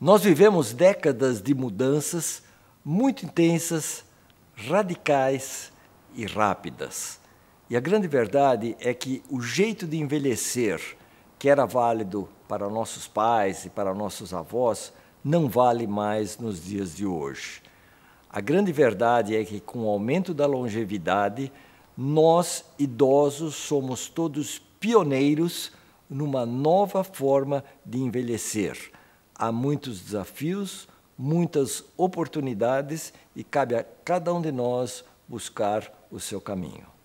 Nós vivemos décadas de mudanças muito intensas, radicais e rápidas. E a grande verdade é que o jeito de envelhecer, que era válido para nossos pais e para nossos avós, não vale mais nos dias de hoje. A grande verdade é que, com o aumento da longevidade, nós, idosos, somos todos pioneiros numa nova forma de envelhecer Há muitos desafios, muitas oportunidades e cabe a cada um de nós buscar o seu caminho.